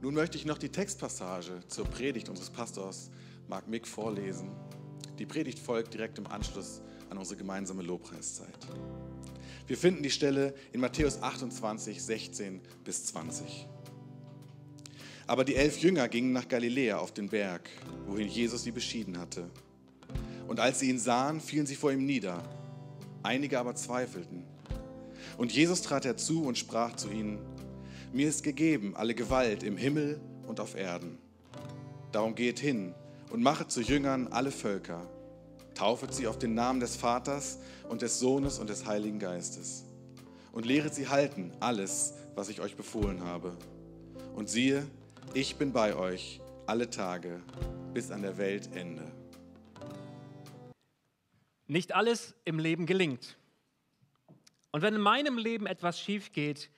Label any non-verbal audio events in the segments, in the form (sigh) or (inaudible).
Nun möchte ich noch die Textpassage zur Predigt unseres Pastors Mark Mick vorlesen. Die Predigt folgt direkt im Anschluss an unsere gemeinsame Lobpreiszeit. Wir finden die Stelle in Matthäus 28, 16 bis 20. Aber die elf Jünger gingen nach Galiläa auf den Berg, wohin Jesus sie beschieden hatte. Und als sie ihn sahen, fielen sie vor ihm nieder. Einige aber zweifelten. Und Jesus trat herzu und sprach zu ihnen, mir ist gegeben alle Gewalt im Himmel und auf Erden. Darum geht hin und machet zu Jüngern alle Völker. Taufet sie auf den Namen des Vaters und des Sohnes und des Heiligen Geistes. Und lehret sie halten alles, was ich euch befohlen habe. Und siehe, ich bin bei euch alle Tage bis an der Weltende. Nicht alles im Leben gelingt. Und wenn in meinem Leben etwas schief geht,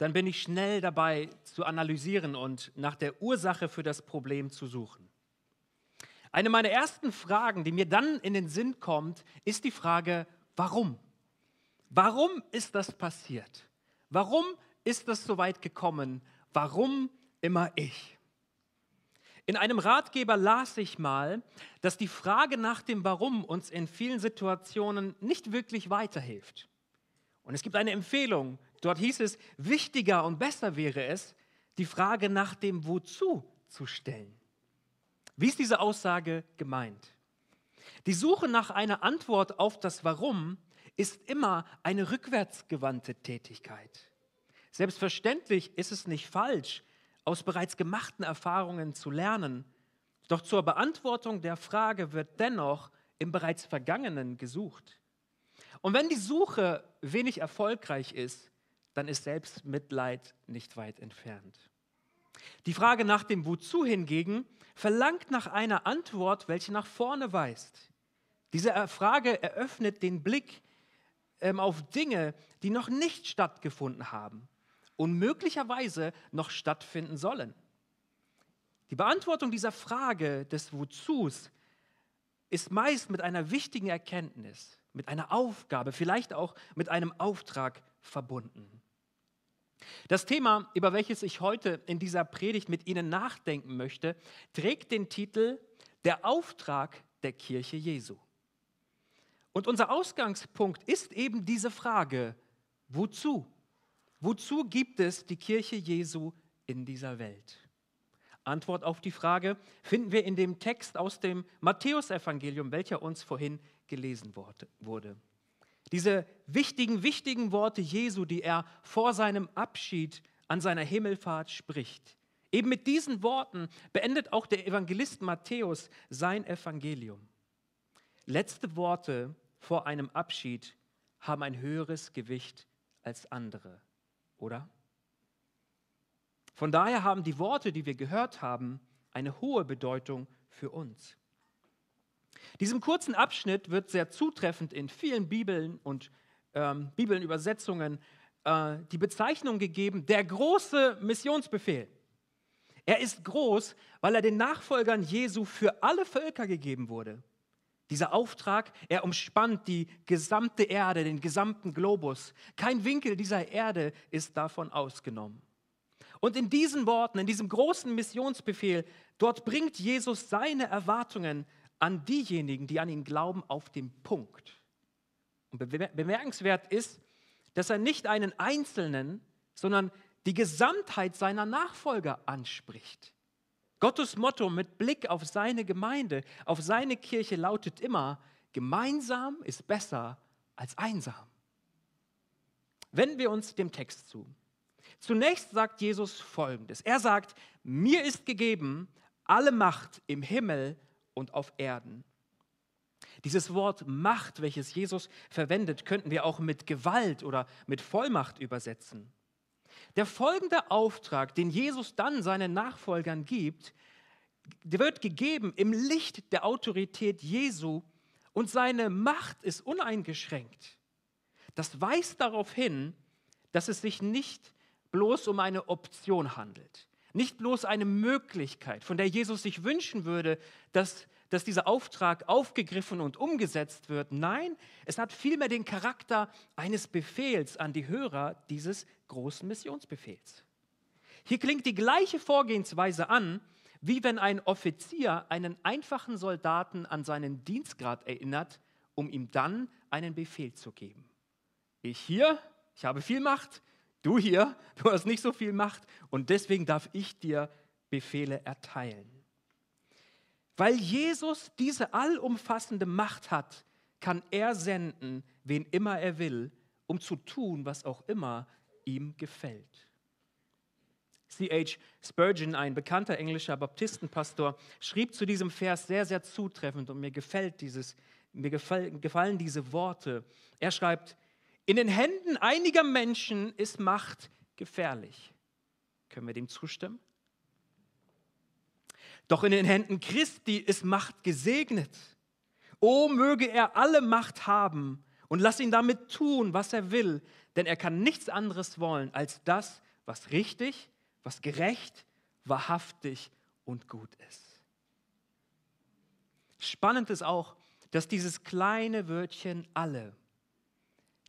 dann bin ich schnell dabei zu analysieren und nach der Ursache für das Problem zu suchen. Eine meiner ersten Fragen, die mir dann in den Sinn kommt, ist die Frage, warum? Warum ist das passiert? Warum ist das so weit gekommen? Warum immer ich? In einem Ratgeber las ich mal, dass die Frage nach dem Warum uns in vielen Situationen nicht wirklich weiterhilft. Und es gibt eine Empfehlung, Dort hieß es, wichtiger und besser wäre es, die Frage nach dem Wozu zu stellen. Wie ist diese Aussage gemeint? Die Suche nach einer Antwort auf das Warum ist immer eine rückwärtsgewandte Tätigkeit. Selbstverständlich ist es nicht falsch, aus bereits gemachten Erfahrungen zu lernen, doch zur Beantwortung der Frage wird dennoch im bereits Vergangenen gesucht. Und wenn die Suche wenig erfolgreich ist, dann ist selbst Mitleid nicht weit entfernt. Die Frage nach dem Wozu hingegen verlangt nach einer Antwort, welche nach vorne weist. Diese Frage eröffnet den Blick ähm, auf Dinge, die noch nicht stattgefunden haben und möglicherweise noch stattfinden sollen. Die Beantwortung dieser Frage des Wozus ist meist mit einer wichtigen Erkenntnis, mit einer Aufgabe, vielleicht auch mit einem Auftrag verbunden. Das Thema, über welches ich heute in dieser Predigt mit Ihnen nachdenken möchte, trägt den Titel Der Auftrag der Kirche Jesu. Und unser Ausgangspunkt ist eben diese Frage, wozu? Wozu gibt es die Kirche Jesu in dieser Welt? Antwort auf die Frage finden wir in dem Text aus dem Matthäusevangelium, welcher uns vorhin gelesen wurde. Diese wichtigen, wichtigen Worte Jesu, die er vor seinem Abschied an seiner Himmelfahrt spricht. Eben mit diesen Worten beendet auch der Evangelist Matthäus sein Evangelium. Letzte Worte vor einem Abschied haben ein höheres Gewicht als andere, oder? Von daher haben die Worte, die wir gehört haben, eine hohe Bedeutung für uns. Diesem kurzen Abschnitt wird sehr zutreffend in vielen Bibeln und ähm, Bibelnübersetzungen äh, die Bezeichnung gegeben, der große Missionsbefehl. Er ist groß, weil er den Nachfolgern Jesu für alle Völker gegeben wurde. Dieser Auftrag, er umspannt die gesamte Erde, den gesamten Globus. Kein Winkel dieser Erde ist davon ausgenommen. Und in diesen Worten, in diesem großen Missionsbefehl, dort bringt Jesus seine Erwartungen an diejenigen, die an ihn glauben, auf dem Punkt. Und bemerkenswert ist, dass er nicht einen Einzelnen, sondern die Gesamtheit seiner Nachfolger anspricht. Gottes Motto mit Blick auf seine Gemeinde, auf seine Kirche lautet immer, gemeinsam ist besser als einsam. Wenden wir uns dem Text zu. Zunächst sagt Jesus Folgendes. Er sagt, mir ist gegeben alle Macht im Himmel und auf Erden. Dieses Wort Macht, welches Jesus verwendet, könnten wir auch mit Gewalt oder mit Vollmacht übersetzen. Der folgende Auftrag, den Jesus dann seinen Nachfolgern gibt, wird gegeben im Licht der Autorität Jesu und seine Macht ist uneingeschränkt. Das weist darauf hin, dass es sich nicht bloß um eine Option handelt. Nicht bloß eine Möglichkeit, von der Jesus sich wünschen würde, dass, dass dieser Auftrag aufgegriffen und umgesetzt wird. Nein, es hat vielmehr den Charakter eines Befehls an die Hörer dieses großen Missionsbefehls. Hier klingt die gleiche Vorgehensweise an, wie wenn ein Offizier einen einfachen Soldaten an seinen Dienstgrad erinnert, um ihm dann einen Befehl zu geben. Ich hier, ich habe viel Macht, Du hier, (laughs) du hast nicht so viel Macht und deswegen darf ich dir Befehle erteilen. Weil Jesus diese allumfassende Macht hat, kann er senden, wen immer er will, um zu tun, was auch immer ihm gefällt. C.H. Spurgeon, ein bekannter englischer Baptistenpastor, schrieb zu diesem Vers sehr, sehr zutreffend und mir, gefällt dieses, mir gefallen diese Worte. Er schreibt, in den Händen einiger Menschen ist Macht gefährlich. Können wir dem zustimmen? Doch in den Händen Christi ist Macht gesegnet. Oh, möge er alle Macht haben und lass ihn damit tun, was er will, denn er kann nichts anderes wollen als das, was richtig, was gerecht, wahrhaftig und gut ist. Spannend ist auch, dass dieses kleine Wörtchen alle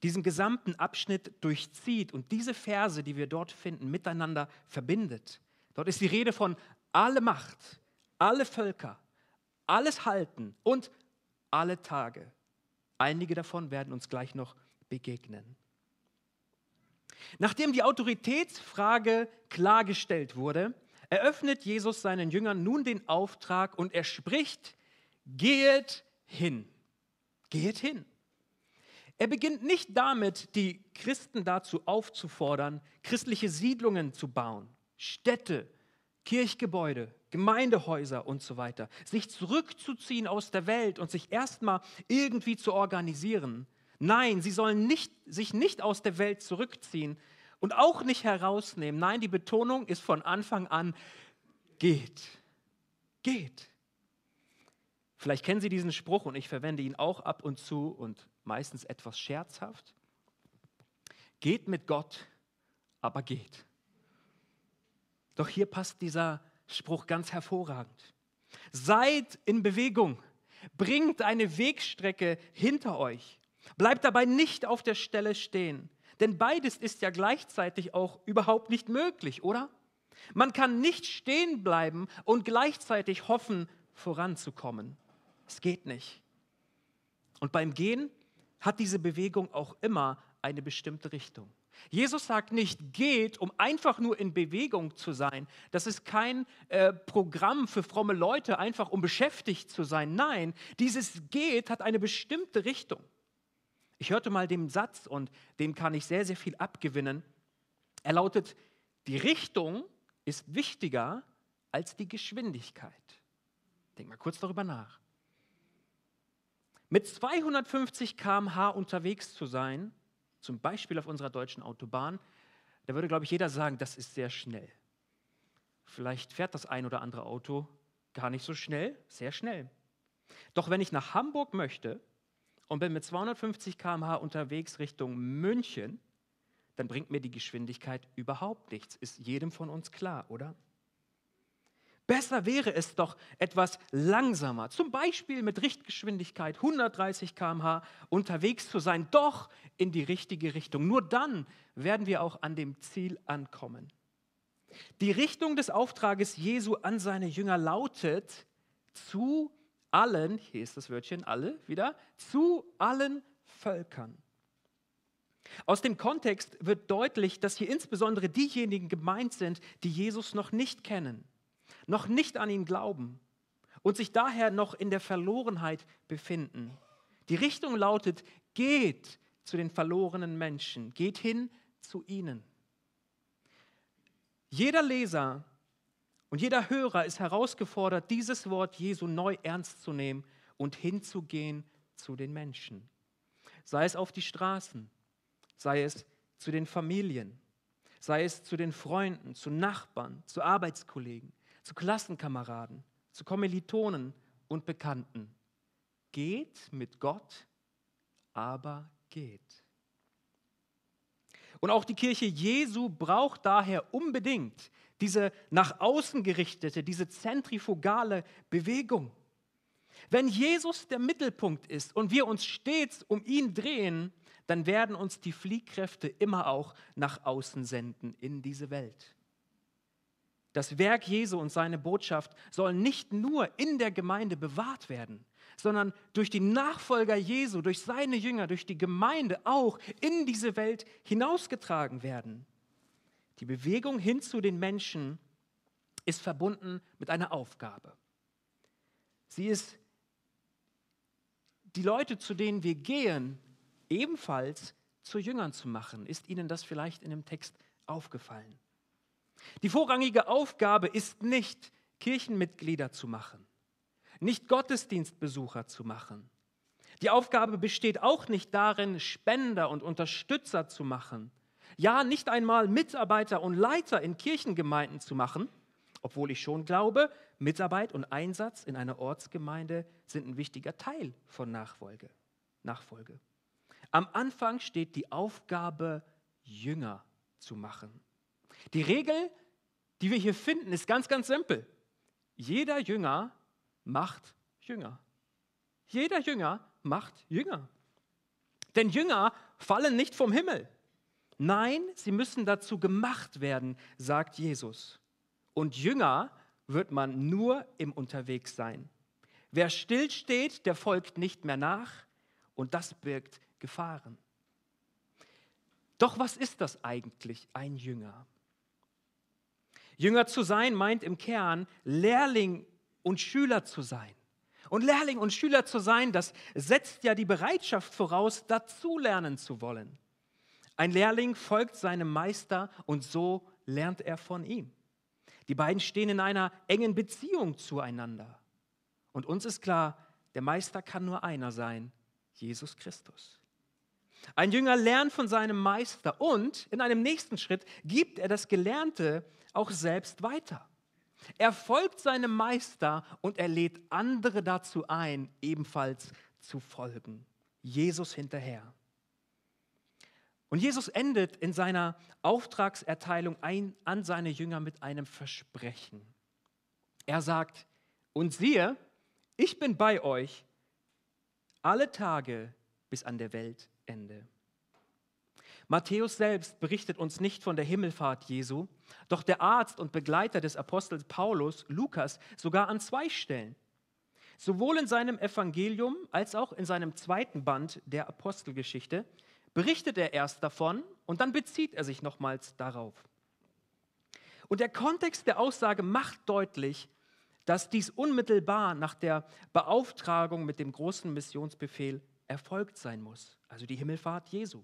diesen gesamten Abschnitt durchzieht und diese Verse, die wir dort finden, miteinander verbindet. Dort ist die Rede von alle Macht, alle Völker, alles Halten und alle Tage. Einige davon werden uns gleich noch begegnen. Nachdem die Autoritätsfrage klargestellt wurde, eröffnet Jesus seinen Jüngern nun den Auftrag und er spricht, geht hin, geht hin. Er beginnt nicht damit, die Christen dazu aufzufordern, christliche Siedlungen zu bauen, Städte, Kirchgebäude, Gemeindehäuser und so weiter, sich zurückzuziehen aus der Welt und sich erstmal irgendwie zu organisieren. Nein, sie sollen nicht, sich nicht aus der Welt zurückziehen und auch nicht herausnehmen. Nein, die Betonung ist von Anfang an, geht, geht. Vielleicht kennen Sie diesen Spruch und ich verwende ihn auch ab und zu und meistens etwas scherzhaft. Geht mit Gott, aber geht. Doch hier passt dieser Spruch ganz hervorragend. Seid in Bewegung, bringt eine Wegstrecke hinter euch, bleibt dabei nicht auf der Stelle stehen, denn beides ist ja gleichzeitig auch überhaupt nicht möglich, oder? Man kann nicht stehen bleiben und gleichzeitig hoffen, voranzukommen. Es geht nicht. Und beim Gehen hat diese Bewegung auch immer eine bestimmte Richtung. Jesus sagt nicht, geht, um einfach nur in Bewegung zu sein. Das ist kein äh, Programm für fromme Leute, einfach um beschäftigt zu sein. Nein, dieses geht hat eine bestimmte Richtung. Ich hörte mal den Satz und dem kann ich sehr, sehr viel abgewinnen. Er lautet, die Richtung ist wichtiger als die Geschwindigkeit. Denk mal kurz darüber nach. Mit 250 km/h unterwegs zu sein, zum Beispiel auf unserer deutschen Autobahn, da würde, glaube ich, jeder sagen, das ist sehr schnell. Vielleicht fährt das ein oder andere Auto gar nicht so schnell, sehr schnell. Doch wenn ich nach Hamburg möchte und bin mit 250 km/h unterwegs Richtung München, dann bringt mir die Geschwindigkeit überhaupt nichts. Ist jedem von uns klar, oder? Besser wäre es doch etwas langsamer, zum Beispiel mit Richtgeschwindigkeit 130 km/h unterwegs zu sein, doch in die richtige Richtung. Nur dann werden wir auch an dem Ziel ankommen. Die Richtung des Auftrages Jesu an seine Jünger lautet zu allen, hier ist das Wörtchen alle wieder, zu allen Völkern. Aus dem Kontext wird deutlich, dass hier insbesondere diejenigen gemeint sind, die Jesus noch nicht kennen noch nicht an ihn glauben und sich daher noch in der Verlorenheit befinden. Die Richtung lautet, geht zu den verlorenen Menschen, geht hin zu ihnen. Jeder Leser und jeder Hörer ist herausgefordert, dieses Wort Jesu neu ernst zu nehmen und hinzugehen zu den Menschen. Sei es auf die Straßen, sei es zu den Familien, sei es zu den Freunden, zu Nachbarn, zu Arbeitskollegen, zu Klassenkameraden, zu Kommilitonen und Bekannten. Geht mit Gott, aber geht. Und auch die Kirche Jesu braucht daher unbedingt diese nach außen gerichtete, diese zentrifugale Bewegung. Wenn Jesus der Mittelpunkt ist und wir uns stets um ihn drehen, dann werden uns die Fliehkräfte immer auch nach außen senden in diese Welt. Das Werk Jesu und seine Botschaft sollen nicht nur in der Gemeinde bewahrt werden, sondern durch die Nachfolger Jesu, durch seine Jünger, durch die Gemeinde auch in diese Welt hinausgetragen werden. Die Bewegung hin zu den Menschen ist verbunden mit einer Aufgabe. Sie ist die Leute, zu denen wir gehen, ebenfalls zu Jüngern zu machen. Ist Ihnen das vielleicht in dem Text aufgefallen? Die vorrangige Aufgabe ist nicht, Kirchenmitglieder zu machen, nicht Gottesdienstbesucher zu machen. Die Aufgabe besteht auch nicht darin, Spender und Unterstützer zu machen, ja nicht einmal Mitarbeiter und Leiter in Kirchengemeinden zu machen, obwohl ich schon glaube, Mitarbeit und Einsatz in einer Ortsgemeinde sind ein wichtiger Teil von Nachfolge. Nachfolge. Am Anfang steht die Aufgabe, Jünger zu machen. Die Regel, die wir hier finden, ist ganz, ganz simpel. Jeder Jünger macht Jünger. Jeder Jünger macht Jünger. Denn Jünger fallen nicht vom Himmel. Nein, sie müssen dazu gemacht werden, sagt Jesus. Und Jünger wird man nur im Unterwegs sein. Wer stillsteht, der folgt nicht mehr nach und das birgt Gefahren. Doch was ist das eigentlich, ein Jünger? Jünger zu sein meint im Kern, Lehrling und Schüler zu sein. Und Lehrling und Schüler zu sein, das setzt ja die Bereitschaft voraus, dazulernen zu wollen. Ein Lehrling folgt seinem Meister und so lernt er von ihm. Die beiden stehen in einer engen Beziehung zueinander. Und uns ist klar, der Meister kann nur einer sein, Jesus Christus. Ein Jünger lernt von seinem Meister und in einem nächsten Schritt gibt er das Gelernte auch selbst weiter. Er folgt seinem Meister und er lädt andere dazu ein, ebenfalls zu folgen. Jesus hinterher. Und Jesus endet in seiner Auftragserteilung ein, an seine Jünger mit einem Versprechen. Er sagt, und siehe, ich bin bei euch alle Tage bis an der Welt Ende. Matthäus selbst berichtet uns nicht von der Himmelfahrt Jesu, doch der Arzt und Begleiter des Apostels Paulus, Lukas, sogar an zwei Stellen. Sowohl in seinem Evangelium als auch in seinem zweiten Band der Apostelgeschichte berichtet er erst davon und dann bezieht er sich nochmals darauf. Und der Kontext der Aussage macht deutlich, dass dies unmittelbar nach der Beauftragung mit dem großen Missionsbefehl erfolgt sein muss, also die Himmelfahrt Jesu.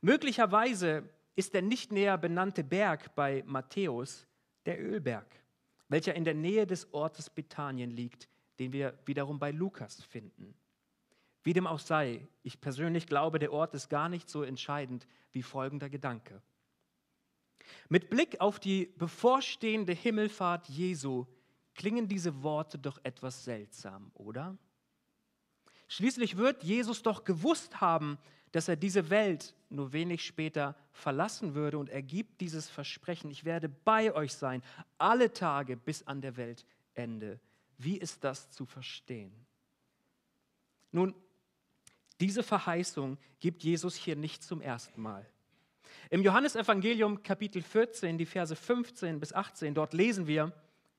Möglicherweise ist der nicht näher benannte Berg bei Matthäus der Ölberg, welcher in der Nähe des Ortes Bethanien liegt, den wir wiederum bei Lukas finden. Wie dem auch sei, ich persönlich glaube, der Ort ist gar nicht so entscheidend wie folgender Gedanke. Mit Blick auf die bevorstehende Himmelfahrt Jesu klingen diese Worte doch etwas seltsam, oder? Schließlich wird Jesus doch gewusst haben, dass er diese Welt nur wenig später verlassen würde und er gibt dieses Versprechen, ich werde bei euch sein, alle Tage bis an der Weltende. Wie ist das zu verstehen? Nun, diese Verheißung gibt Jesus hier nicht zum ersten Mal. Im Johannesevangelium Kapitel 14, die Verse 15 bis 18, dort lesen wir,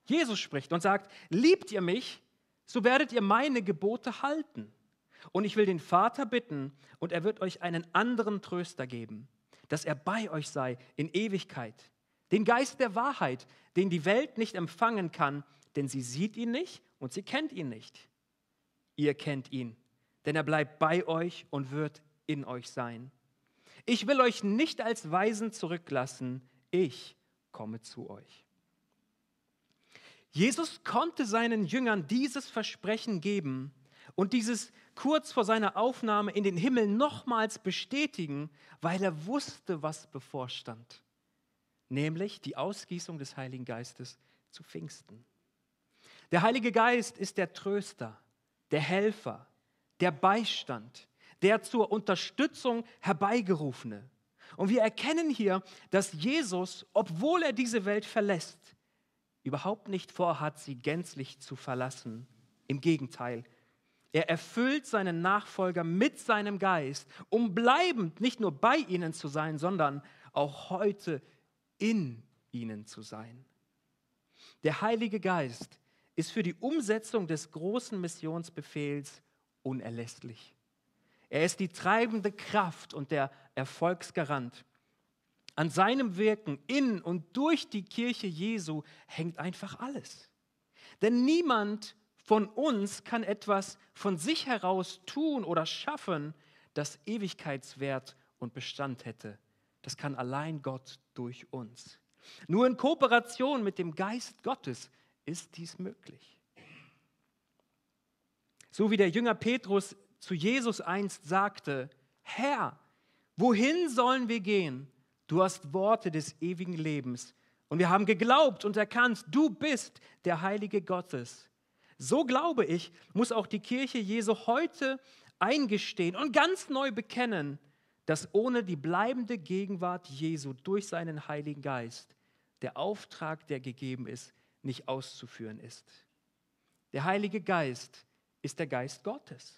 Jesus spricht und sagt, liebt ihr mich, so werdet ihr meine Gebote halten. Und ich will den Vater bitten, und er wird euch einen anderen Tröster geben, dass er bei euch sei in Ewigkeit. Den Geist der Wahrheit, den die Welt nicht empfangen kann, denn sie sieht ihn nicht und sie kennt ihn nicht. Ihr kennt ihn, denn er bleibt bei euch und wird in euch sein. Ich will euch nicht als Weisen zurücklassen, ich komme zu euch. Jesus konnte seinen Jüngern dieses Versprechen geben und dieses kurz vor seiner Aufnahme in den Himmel nochmals bestätigen, weil er wusste, was bevorstand, nämlich die Ausgießung des Heiligen Geistes zu Pfingsten. Der Heilige Geist ist der Tröster, der Helfer, der Beistand, der zur Unterstützung herbeigerufene. Und wir erkennen hier, dass Jesus, obwohl er diese Welt verlässt, überhaupt nicht vorhat, sie gänzlich zu verlassen. Im Gegenteil, er erfüllt seinen Nachfolger mit seinem Geist, um bleibend nicht nur bei ihnen zu sein, sondern auch heute in ihnen zu sein. Der Heilige Geist ist für die Umsetzung des großen Missionsbefehls unerlässlich. Er ist die treibende Kraft und der Erfolgsgarant. An seinem Wirken in und durch die Kirche Jesu hängt einfach alles. Denn niemand von uns kann etwas von sich heraus tun oder schaffen, das Ewigkeitswert und Bestand hätte. Das kann allein Gott durch uns. Nur in Kooperation mit dem Geist Gottes ist dies möglich. So wie der Jünger Petrus zu Jesus einst sagte, Herr, wohin sollen wir gehen? Du hast Worte des ewigen Lebens. Und wir haben geglaubt und erkannt, du bist der Heilige Gottes. So glaube ich, muss auch die Kirche Jesu heute eingestehen und ganz neu bekennen, dass ohne die bleibende Gegenwart Jesu durch seinen Heiligen Geist der Auftrag, der gegeben ist, nicht auszuführen ist. Der Heilige Geist ist der Geist Gottes.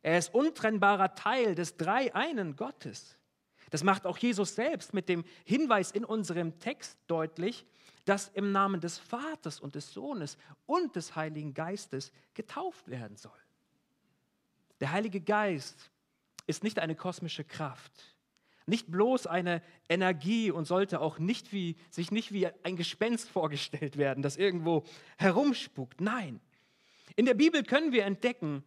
Er ist untrennbarer Teil des Drei-Einen Gottes. Das macht auch Jesus selbst mit dem Hinweis in unserem Text deutlich, dass im Namen des Vaters und des Sohnes und des Heiligen Geistes getauft werden soll. Der Heilige Geist ist nicht eine kosmische Kraft, nicht bloß eine Energie und sollte auch nicht wie, sich nicht wie ein Gespenst vorgestellt werden, das irgendwo herumspukt. Nein, in der Bibel können wir entdecken,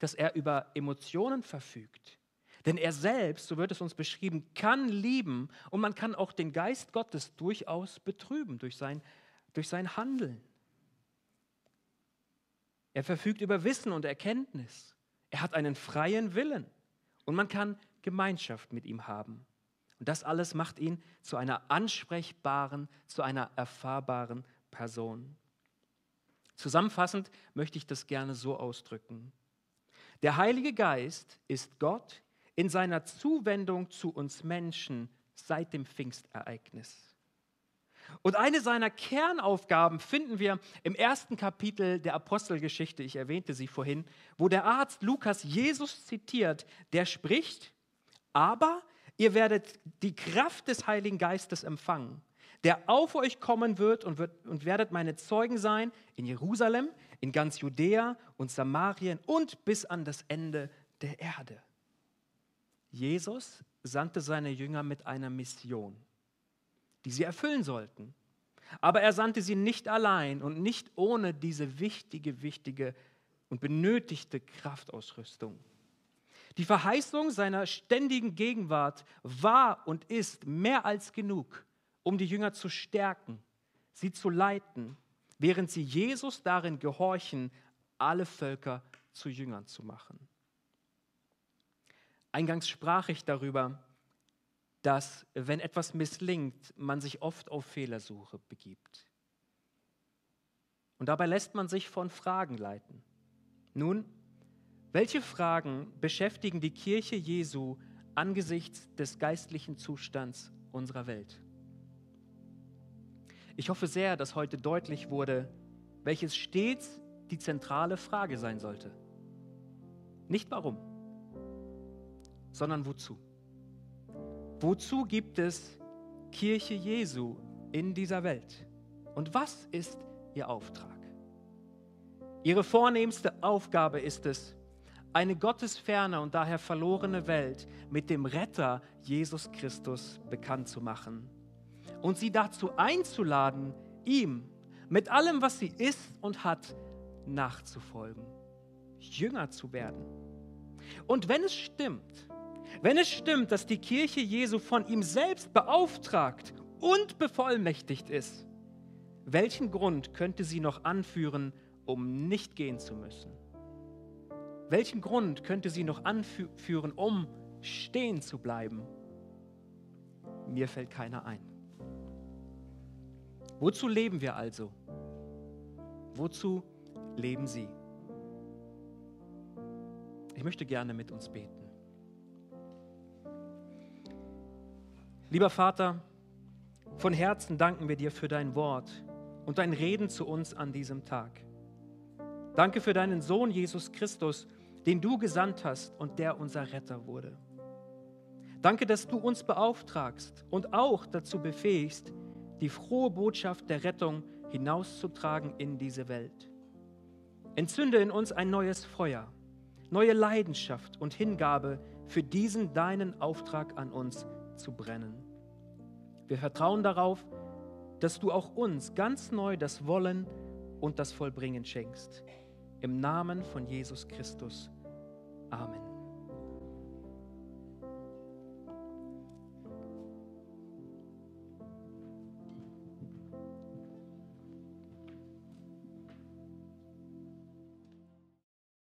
dass er über Emotionen verfügt, denn er selbst, so wird es uns beschrieben, kann lieben und man kann auch den Geist Gottes durchaus betrüben durch sein, durch sein Handeln. Er verfügt über Wissen und Erkenntnis. Er hat einen freien Willen und man kann Gemeinschaft mit ihm haben. Und das alles macht ihn zu einer ansprechbaren, zu einer erfahrbaren Person. Zusammenfassend möchte ich das gerne so ausdrücken. Der Heilige Geist ist Gott in seiner Zuwendung zu uns Menschen seit dem Pfingstereignis. Und eine seiner Kernaufgaben finden wir im ersten Kapitel der Apostelgeschichte, ich erwähnte sie vorhin, wo der Arzt Lukas Jesus zitiert, der spricht, aber ihr werdet die Kraft des Heiligen Geistes empfangen, der auf euch kommen wird und, wird, und werdet meine Zeugen sein in Jerusalem, in ganz Judäa und Samarien und bis an das Ende der Erde. Jesus sandte seine Jünger mit einer Mission, die sie erfüllen sollten. Aber er sandte sie nicht allein und nicht ohne diese wichtige, wichtige und benötigte Kraftausrüstung. Die Verheißung seiner ständigen Gegenwart war und ist mehr als genug, um die Jünger zu stärken, sie zu leiten, während sie Jesus darin gehorchen, alle Völker zu Jüngern zu machen. Eingangs sprach ich darüber, dass wenn etwas misslingt, man sich oft auf Fehlersuche begibt. Und dabei lässt man sich von Fragen leiten. Nun, welche Fragen beschäftigen die Kirche Jesu angesichts des geistlichen Zustands unserer Welt? Ich hoffe sehr, dass heute deutlich wurde, welches stets die zentrale Frage sein sollte. Nicht warum, sondern wozu? Wozu gibt es Kirche Jesu in dieser Welt? Und was ist ihr Auftrag? Ihre vornehmste Aufgabe ist es, eine gottesferne und daher verlorene Welt mit dem Retter Jesus Christus bekannt zu machen und sie dazu einzuladen, ihm mit allem, was sie ist und hat, nachzufolgen, Jünger zu werden. Und wenn es stimmt, wenn es stimmt, dass die Kirche Jesu von ihm selbst beauftragt und bevollmächtigt ist, welchen Grund könnte sie noch anführen, um nicht gehen zu müssen? Welchen Grund könnte sie noch anführen, um stehen zu bleiben? Mir fällt keiner ein. Wozu leben wir also? Wozu leben sie? Ich möchte gerne mit uns beten. Lieber Vater, von Herzen danken wir dir für dein Wort und dein Reden zu uns an diesem Tag. Danke für deinen Sohn Jesus Christus, den du gesandt hast und der unser Retter wurde. Danke, dass du uns beauftragst und auch dazu befähigst, die frohe Botschaft der Rettung hinauszutragen in diese Welt. Entzünde in uns ein neues Feuer, neue Leidenschaft und Hingabe für diesen deinen Auftrag an uns zu brennen. Wir vertrauen darauf, dass du auch uns ganz neu das Wollen und das Vollbringen schenkst. Im Namen von Jesus Christus. Amen.